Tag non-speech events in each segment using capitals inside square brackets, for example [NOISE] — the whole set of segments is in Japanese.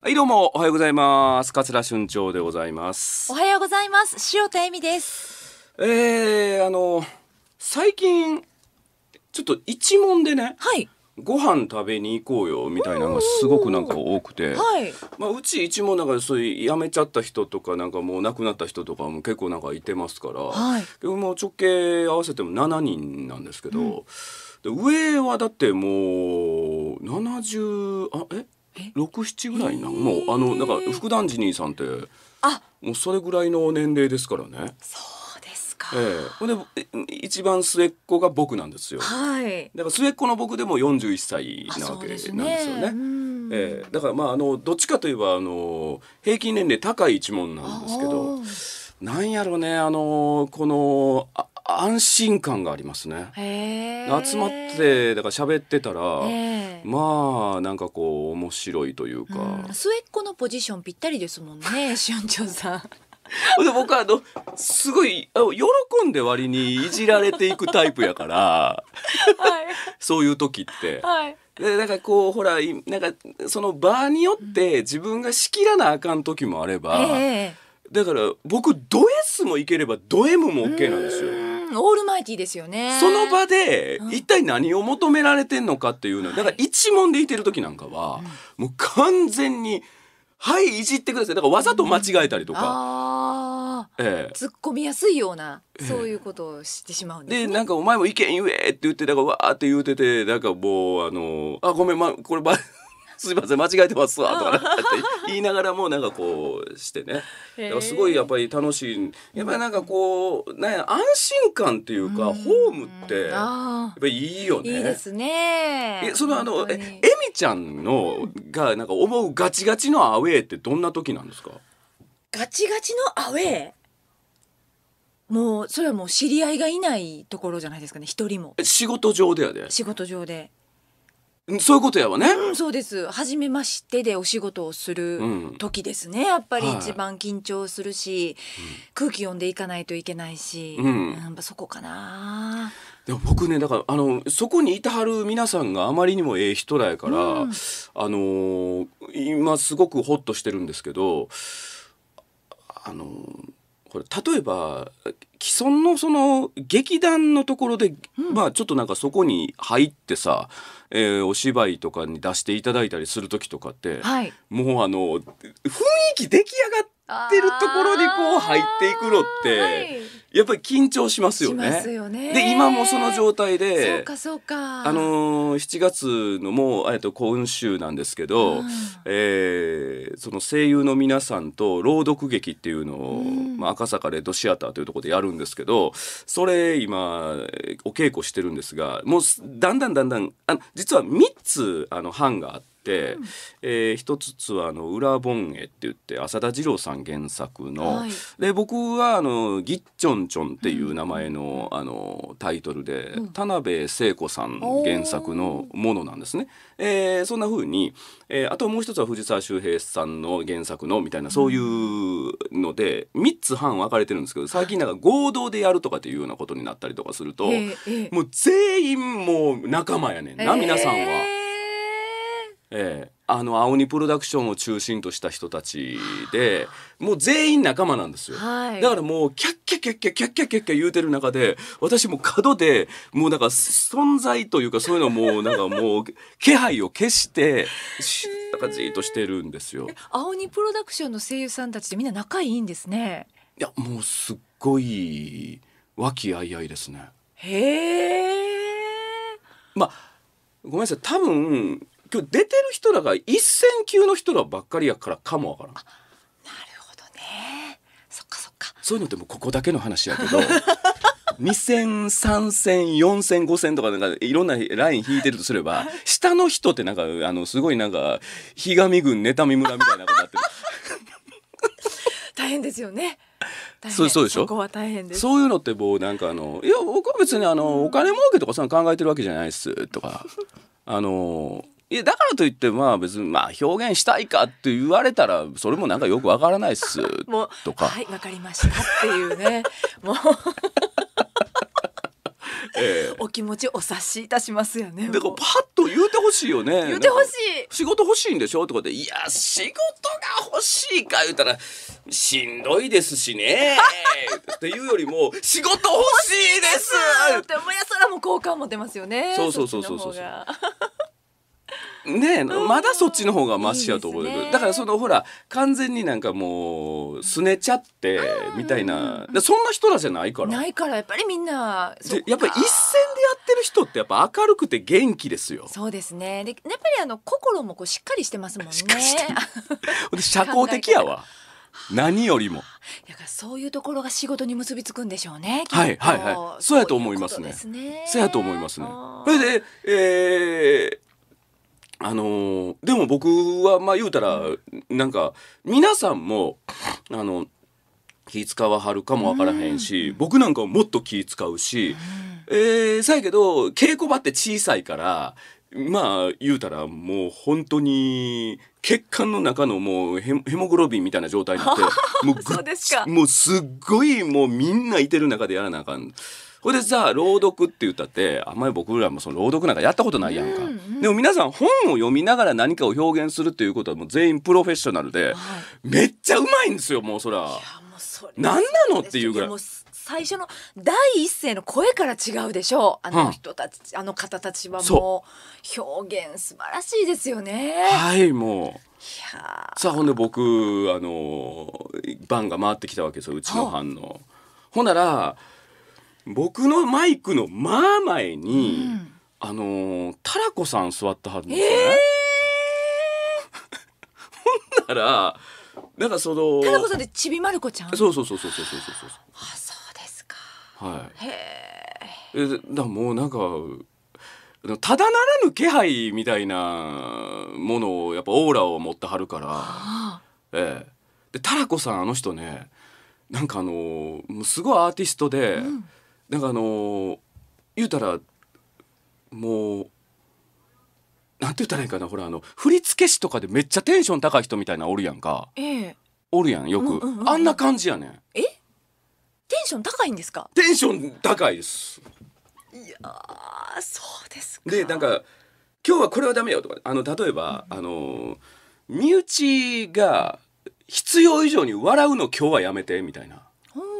はいどうもおはようございます桂春長でございますおはようございます塩田恵美ですえー、あの最近ちょっと一問でねはいご飯食べに行こうよみたいなのがすごくなんか多くて、はいまあ、うち一問なんかそういう辞めちゃった人とかなんかもう亡くなった人とかも結構なんかいてますから、はい、でも直径合わせても7人なんですけど、うん、上はだってもう70あえ六七ぐらいなんもうあのなんか福団ジニーさんってあもうそれぐらいの年齢ですからね。そうですか。ええこで一番末っ子が僕なんですよ。はい。だから末っ子の僕でも四十一歳なわけなんですよね。ねええ、だからまああのどっちかといえばあの平均年齢高い一問なんですけど。なんやろうねあのこの安心感がありますね。集まってだから喋ってたら、まあなんかこう面白いというか、うん、末っ子のポジションぴったりですもんね、[LAUGHS] しおんちょさん。で僕はあのすごい喜んで割にいじられていくタイプやから、はい、そういう時って。はいでなんかこうほらなんかその場によって自分が仕切らなあかん時もあれば、えー、だから僕ド S もいければド M も OK なんですよ。オールマイティですよねその場で一体何を求められてんのかっていうの、だから一問でいてる時なんかは、もう完全に「はいいじってください」だからわざと間違えたりとか、うん、ええ、突っ込みやすいようなそういうことをしてしまうんです、ね、でなんか「お前も意見言え」って言ってだからわーって言うててなんかもうあの「あごめん、ま、こればすいません間違えてますわ」とかなって言いながらもなんかこうしてねすごいやっぱり楽しいやっぱりなんかこうね安心感っていうか、ホームってやっぱりいいよね。いいですね。えそのあのえみちゃんのがなんか思うガチガチのアウェーってどんな時なんですかガチガチのアウェーもうそれはもう知り合いがいないところじゃないですかね一人も仕事上でやで仕事上でそういうことやわね、うん、そうです初めましてでお仕事をする時ですね、うん、やっぱり一番緊張するし、はい、空気読んでいかないといけないし、うん、やっぱそこかなでも僕ねだからあのそこにいてはる皆さんがあまりにもええ人らやから、うん、あの今すごくホッとしてるんですけどあのこれ例えば既存のその劇団のところで、うん、まあちょっとなんかそこに入ってさ、えー、お芝居とかに出していただいたりする時とかって、はい、もうあの雰囲気出来上がっってるところにこう入っていくのって、はい、やっぱり緊張しますよね。よねで今もその状態でそうかそうかあのー、7月のもうえっと今週なんですけど、うん、えー、その声優の皆さんと朗読劇っていうのを、うん、まあ、赤坂レッドシアターというところでやるんですけどそれ今お稽古してるんですがもうだんだんだんだんあ実は3つあの班があって。て、うん、えー、一つはあの「裏盆芸」って言って浅田次郎さん原作の、はい、で僕はあの「ぎっちょんちょん」っていう名前のうん、あのタイトルで、うん、田辺聖子さん原作のものなんですね。えー、そんな風に、えー、あともう一つは藤沢周平さんの原作のみたいなそういうので、うん、3つ半分かれてるんですけど最近なんか合同でやるとかっていうようなことになったりとかすると、もう全員もう仲間やねんな、皆さんは。ええ、あの青鬼プロダクションを中心とした人たちでもう全員仲間なんですよ、はい、だからもうキャッキャキャッキャキャッキャキャッキャ言うてる中で私も角でもうなんか存在というかそういうのもなんかもう気配を消してしんかじーとしてるんですよ青鬼プロダクションの声優さんたちってみんな仲いいんですねいやもうすっごい和気あいあいですねへえまあごめんなさい多分今日出てる人らが一線級の人らばっかりやからかもわからんなるほどねそっかそっかそういうのってもうここだけの話やけど2戦3戦4戦5戦とかなんかいろんなライン引いてるとすれば [LAUGHS] 下の人ってなんかあのすごいなんか日上軍妬み村みたいなことになってる大変ですよねそうそうでしょそういうのってもうなんかあのいや僕は別にあの、お金儲けとかそんな考えてるわけじゃないっすとかあのいやだからといってまあ別にまあ表現したいかって言われたらそれもなんかよくわからないっす [LAUGHS] もとかはいわかりましたっていうねもう [LAUGHS] ええ、お気持ちお察しいたしますよね。でこうパッと言うてほしいよね。言うてほしい。仕事欲しいんでしょとかでいや仕事が欲しいか言うたらしんどいですしね [LAUGHS] っていうよりも仕事欲しいです。ってもやそらも好感も出ますよね。そうそうそうそうそう。ねえ、まだそっちの方がマシやと思うけど、ね、だからそのほら完全になんかもうすねちゃってみたいな、ん、そんな人らじゃないからないからやっぱりみんなやっぱり一線でやってる人ってやっぱ明るくて元気ですよそうですねでやっぱりあの心もこうしっかりしてますもんね [LAUGHS] 社交的やわ何よりもだからそういうところが仕事に結びつくんでしょうねはいはいはいそうやと思いますね、ね、そうやと思いますねそれで、えー、あのー、でも僕はまあ言うたら、なんか皆さんもあの気使わはるかもわからへんし、僕なんかもっと気使うし、うえー、さやけど稽古場って小さいからまあ言うたらもう本当に血管の中のもうヘモグロビンみたいな状態になって [LAUGHS] もうすっごいもうみんないてる中でやらなあかん。ほいでさ朗読って言ったってあんまり僕らもその朗読なんかやったことないやんか、うんうん、でも皆さん本を読みながら何かを表現するっていうことはもう全員プロフェッショナルで、はい、めっちゃうまいんですよもうそら。何なのっていうぐらい。最初の第一声の声から違うでしょうあの人たち、うん、あの方たちはもう表現素晴らしいですよねはいもうさあほんで僕あの番が回ってきたわけですようちの班の。ほんなら僕のマイクの真前に、うん、あのー、タラコさん座ってはるんですよね。えー、[LAUGHS] ほんならなんかそのタラコさんってちびまる子ちゃんそうそうそうそうそうそうそうあそうですかはいへえだもうなんかただならぬ気配みたいなものをやっぱオーラを持ってはるから、はあ、ええ、でタラコさんあの人ねなんかあのすごいアーティストで、うなんかあのー、言うたらもうなんて言ったらいいかなほらあの振付師とかでめっちゃテンション高い人みたいなおるやんか、ええ、おるやんよく、うんうんうん、あんな感じやねんえテンション高いんですかテンション高いですいやそうですでなんか今日はこれはダメよとかあの例えば、うん、あの身内が必要以上に笑うの今日はやめてみたいな、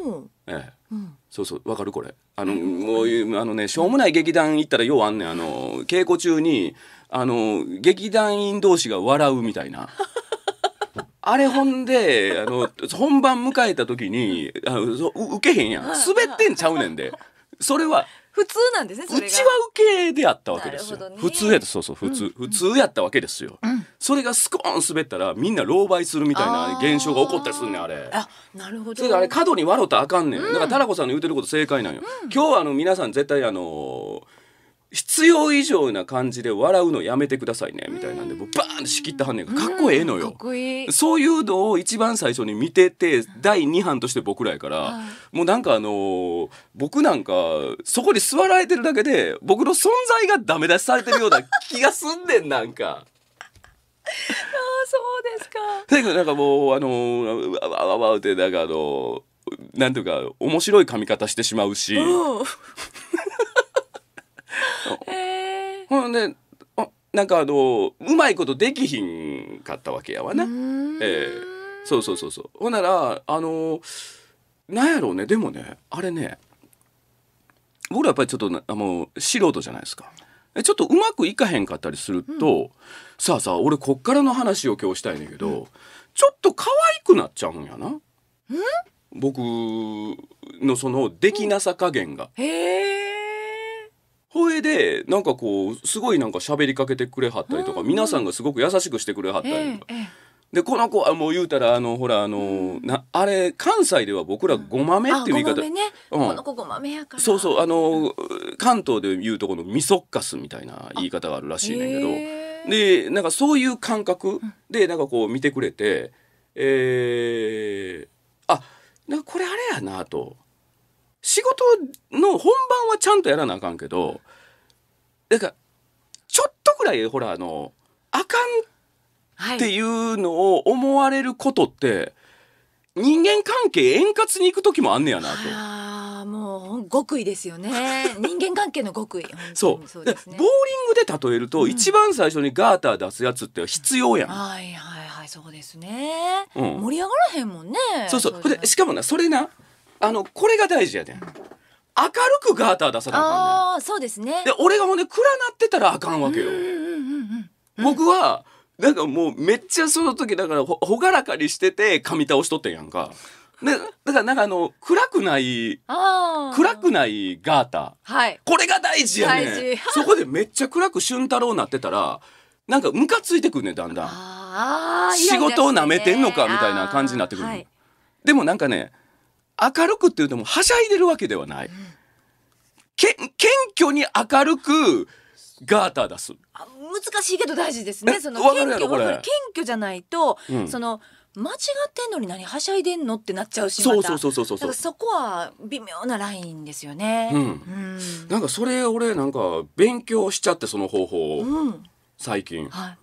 うん、ええ、うんそうそうわかるこれあの、もういうあのねしょうもない劇団行ったらようあんねんあの稽古中にあの劇団員同士が笑うみたいな。あれほんであの本番迎えた時にあの受けへんやん滑ってんちゃうねんでそれは普通なんですね、それうちは受けであったわけですよ。ね普通やっそうそう、普通、普通やったわけですよ。それがスコーン滑ったら、みんな狼狽するみたいな現象が起こったりすんねあれ。あ、なるほどそれであれ、過度に笑ったあかんねん。だから、タラコさんの言うてること正解なんよ。今日はあの、皆さん絶対あのー必要以上な感じで笑うのやめてくださいねみたいなんで僕バーンって仕切ってはんねんかっこええのよそういうのを一番最初に見てて第2版として僕らやからもうなんかあのー、僕なんかそこに座られてるだけで僕の存在がダメ出しされてるような気がすんねんなんか。[LAUGHS] あそうですか。だけかなんかもうあのー、わわわってなんかあのー、なんとか面白い髪型してしまうし。ほんでなんかあのうまいことできひんかったわけやわな。えー、そうそうそうそうほんならあのなんやろうねでもねあれね僕らやっぱりちょっとあの素人じゃないですか。ちょっとうまくいかへんかったりすると、うん、さあさあ俺こっからの話を今日したいんだけど、うん、ちょっと可愛くなっちゃうんやな。僕のそのできなさ加減が。うん、へでなんかこうすごいなんか喋りかけてくれはったりとか、うん皆さんがすごく優しくしてくれはったりとか。えーでこの子はもう言うたらあのほらあの、うん、なあれ関西では僕らごまめっていう言い方、うんねうん、この子ごまめやからそうそうあの関東で言うとこのみそっかすみたいな言い方があるらしいねんけど、えー、でなんかそういう感覚でなんかこう見てくれて、うん、えー、あなんかこれあれやなと仕事の本番はちゃんとやらなあかんけど。なんかちょっとぐらいほらあのあかんっていうのを思われることって、はい、人間関係円滑にいく時もあんねやなと。ああもう極意ですよね [LAUGHS] 人間関係の極意。そうそう、ね、ボーリングで例えると、うん、一番最初にガーター出すやつって必要やん。はいはいはいそうですね、うん、盛り上がらへんもんね。そうそうそでしかもなそれなあのこれが大事やねん。明るくガーター出さなあかんああそうですねんで俺がほんで暗なってたらあかんわけよ、僕はなんかもうめっちゃその時だからほほがらかにしてて噛み倒しとってんやんかでだからなんかあの暗くない暗くないガーターはいこれが大事やねんそこでめっちゃ暗く俊太郎なってたらなんかムカついてくるねんだんだんああ仕事をなめてんのかみたいな感じになってくる、でもなんかね明るくっていうのもはしゃいでるわけではない。け謙虚に明るくガーター出す。難しいけど大事ですね。その謙虚謙虚じゃないと、うん、その間違ってんのに何はしゃいでんのってなっちゃうしそうそうそうそうそうだかそこは微妙なラインですよね。うん、うん、なんかそれ俺なんか勉強しちゃってその方法を、うん、最近、はい、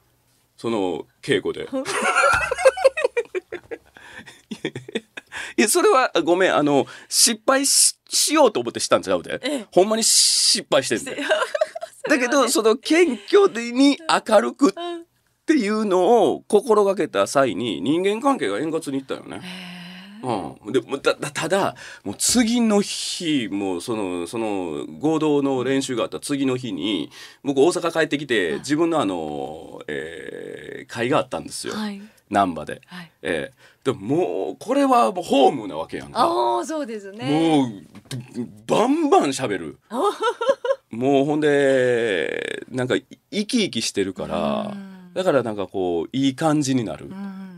その稽古で。[LAUGHS] いや、それはごめん、あの、失敗しようと思ってしたんちゃうで。ほんまに失敗してんで。[LAUGHS] だけど、その謙虚に明るくっていうのを心がけた際に人間関係が円滑にいったよね。うん、でたただもう次の日もそのその合同の練習があった次の日に僕大阪帰ってきて、自分のあの、えー、会があったんですよ。はい難波で、はい、えー、でもうこれはもうホームなわけやんかあそうですねもうバンバンしゃべる [LAUGHS] もうほんでなんか生き生きしてるからだからなんかこういい感じになる。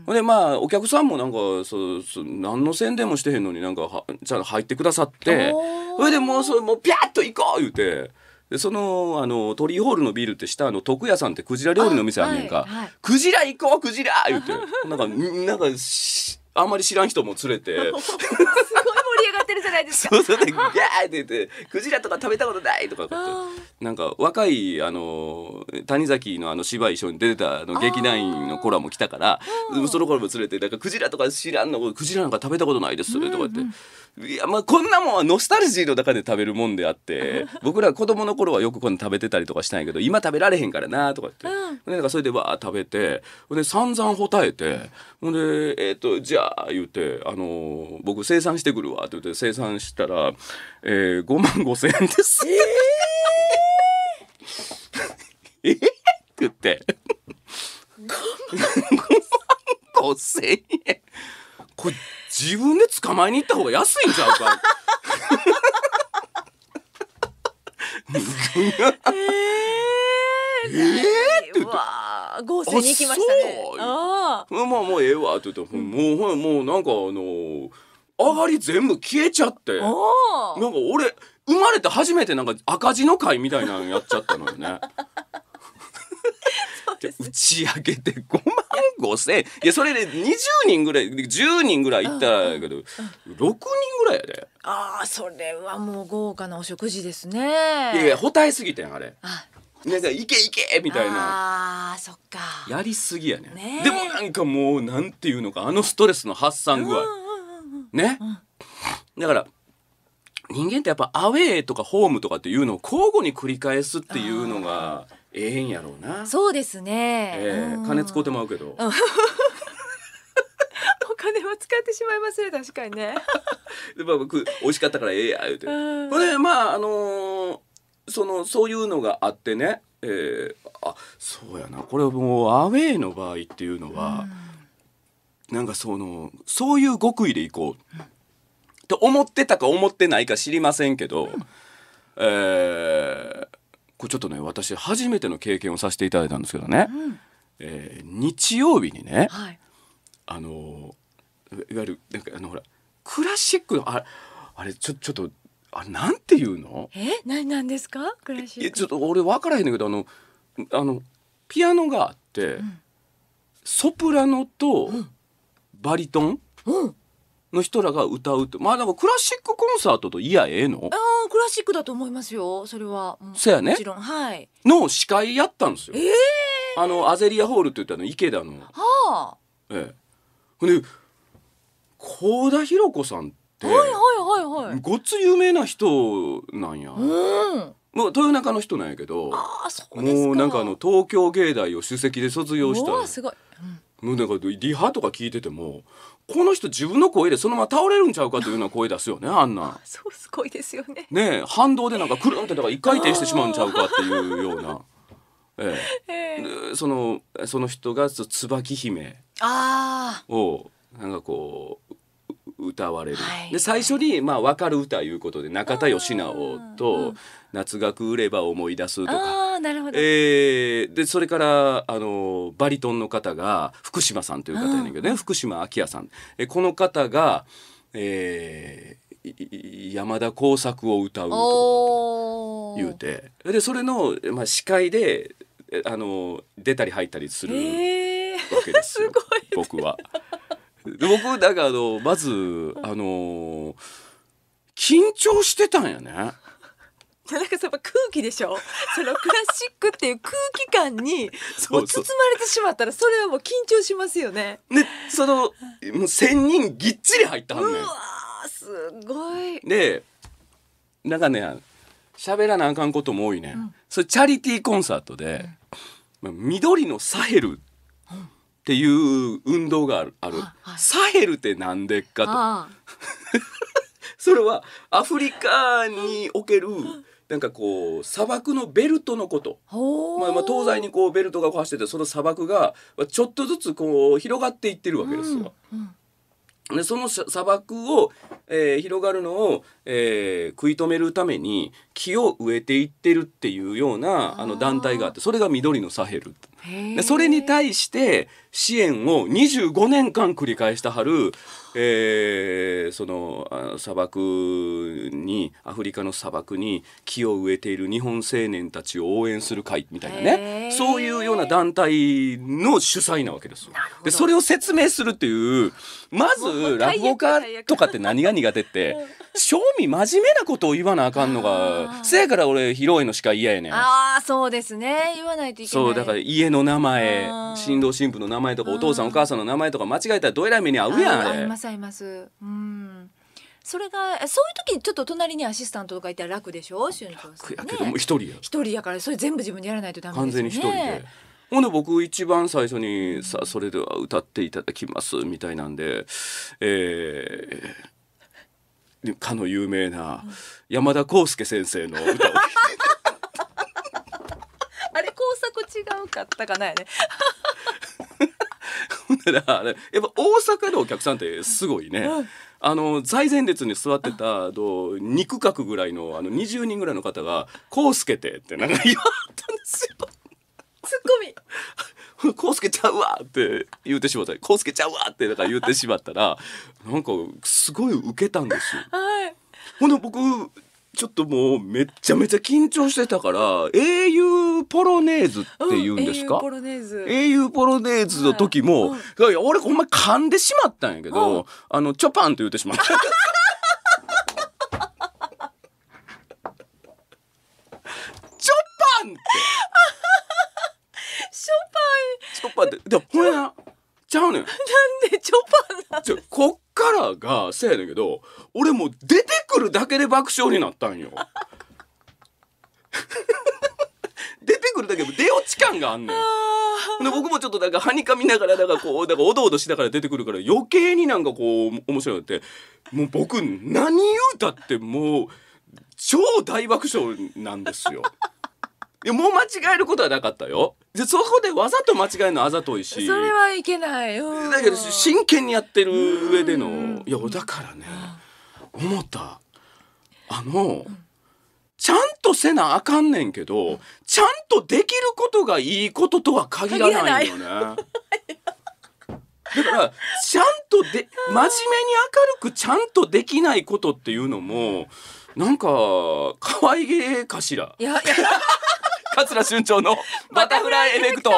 ほんでまあお客さんもなんかそうそう何の宣伝もしてへんのになんかはちゃんと入ってくださってそれでもうそれもうピャッと行こう言うて。でそのあのトリーホールのビルって下の徳屋さんってクジラ料理の店あんねんか「ははい、クジラ行こうクジラ!」言うてなんかなんかあんまり知らん人も連れて。[LAUGHS] すごい盛り上がってるじゃないですか。[LAUGHS] そうそうで、ギャーって言って、クジラとか食べたことないとかなんか若い、あの、谷崎のあの芝居一に出てた、あの劇団員のコラも来たから。そのコラも連れて、なんかクジラとか知らんの、クジラなんか食べたことないですとかって。うんうん、いや、まあ、こんなもんはノスタルジーの中で食べるもんであって、僕ら子供の頃はよくこの食べてたりとかしたんやけど、今食べられへんからなとか言って。うん、なんかそれでわあ食べて、で、散々答えて、ほんで、えっ、ー、と、じゃあ言って、あのー、僕生産してくるわ。って言って生産したら、えー、5万5千円です。えー、[LAUGHS] えー、って言って。5万5千円。これ自分で捕まえに行った方が安いんちゃうか。[LAUGHS] えー、えー、って言って。合成に行きましたね。ああ。まあもうええわって言って、もう、もうなんかあの上り全部消えちゃってなんか俺生まれて初めてなんか赤字の会みたいなのやっちゃったのよね。[LAUGHS] 打ち上げて5万5千円いやそれで20人ぐらい10人ぐらい行ったけど、う6人ぐらいやでああそれはもう豪華なお食事ですねいやいやほたえすぎてんあれなんかいけいけみたいなあそっかやりすぎやねねでもなんかもうなんていうのかあのストレスの発散具合、うんね、だから人間ってやっぱアウェーとかホームとかっていうのを交互に繰り返すっていうのがええんやろうなそうですね、えー、金使ってまうけど [LAUGHS] お金は使ってしまいますね確かにね [LAUGHS] でまあ僕美味しかったからええや言うてこれまああのー、そのそういうのがあってねえー、あそうやなこれもうアウェーの場合っていうのは、うんなんかそのそういう極意でいこうって思ってたか思ってないか知りませんけど、うん、えー、これちょっとね私初めての経験をさせていただいたんですけどね、うん、えー、日曜日にね、はい、あのいわゆるなんかあのほらクラシックのああれちょちょっとあれなんていうのえ何なんですかクラシックちょっと俺分からへんんけどあのあのピアノがあって、うん、ソプラノと、うんバリトン、の人らが歌うってまあなんかクラシックコンサートといやええのああクラシックだと思いますよそれはそやねもちろんはいの司会やったんですよええー、あのアゼリアホールって言ったの池田のはあええほんで幸田博子さんってはいはいはいはいごっつ有名な人なんやうんもう豊中の人なんやけどあそうですかもうなんかあの東京芸大を首席で卒業したあすごい、うんもうなんかリハとか聞いててもこの人自分の声でそのまま倒れるんちゃうかというような声出すよねあんなそうすごいですよねね反動でなんかくるんってか一回転してしまうんちゃうかっていうような。え [LAUGHS] ええ、そのその人が「椿姫」をなんかこう歌われる、はい、で最初に、まあ、分かる歌いうことで中田義直と「夏が来れば思い出す」とか、えー、でそれからあのバリトンの方が福島さんという方やねんけどね、福島明さんえこの方が、えー、山田耕作を歌うと言うてでそれの、まあ、司会であの出たり入ったりするわけですよ、[LAUGHS] す僕は。僕だからあのまずあのー緊張してたんやね。なんかその空気でしょそのクラシックっていう空気感に包まれてしまったらそれはもう緊張しますよね。でそのもう千人ぎっちり入ったはんうわーすごい。でなんかね喋らなあかんことも多いね、うんそれチャリティーコンサートで、まあ緑のサヘルっていう運動がある。あるサヘルってなんでかと。[LAUGHS] それはアフリカにおけるなんかこう砂漠のベルトのこと、まあ、まあ東西にこうベルトが走っててその砂漠がちょっとずつこう広がっていってるわけですよ。うんうん、でその砂漠を、えー、広がるのを、えー、食い止めるために木を植えていってるっていうようなあの団体があってそれが緑のサヘルでそれに対して支援を25年間繰り返したはる、えー、その砂漠にアフリカの砂漠に木を植えている日本青年たちを応援する会みたいなねそういうような団体の主催なわけですでそれを説明するっていうまず落語家とかって何が苦手って。正味真面目なことを言わなあかんのがせやから俺披露宴のしか嫌やねんああそうですね言わないといけないそうだから言えの名前新郎新婦の名前とかお父さんお母さんの名前とか間違えたらどえらい目に遭うやんあありますありますうんそれがそういう時ちょっと隣にアシスタントとかいたら楽でしょ俊太さん、ね、やけども一人や一人やからそれ全部自分でやらないとダメですよね完全に一人でほんで僕一番最初に「さあそれでは歌っていただきます」みたいなんでえー、かの有名な山田康介先生の歌を [LAUGHS] こ違うかったかなやね [LAUGHS] ほんならあれやっぱ大阪のお客さんってすごいね、あの最前列に座ってたど2区画ぐらいのあの20人ぐらいの方が「こうすけて」ってなんか言われたんですよ。ツッコミコウスケちゃうわって言うてしまったこうすけちゃうわってだか言ってしまったらなんかすごいウケたんですよ。[LAUGHS] はい、ほんで僕ちょっともうめちゃめちゃ緊張してたから英雄ポロネーズって言うんですか、うん、英雄ポロネーズの時も、はいうん、俺ほんま噛んでしまったんやけど、うん、あのチョパンって言ってしまった。[LAUGHS] チョパンってショパンチョパンってでほらちゃうねんなんでチョパンなんですかからがせやねんけど俺もう出てくるだけで爆笑になったんよ [LAUGHS] 出てくるだけで出落ち感があんねんで僕もちょっとなんかはにかみながらなんかこうなんかおどおどしながら出てくるから余計になんかこう面白いなってもう僕何言うたってもう超大爆笑なんですよ。いやもう間違えることはなかったよでそこでわざと間違えるのあざといしそれはいけないよだけど真剣にやってる上でのいやだからね思ったあの、うん、ちゃんとせなあかんねんけど、ちゃんとできることがいいこととは限らないよね。だからちゃんとで真面目に明るくちゃんとできないことっていうのもなんか可愛げかしら。いやいや桂春長のバタフライエフェクト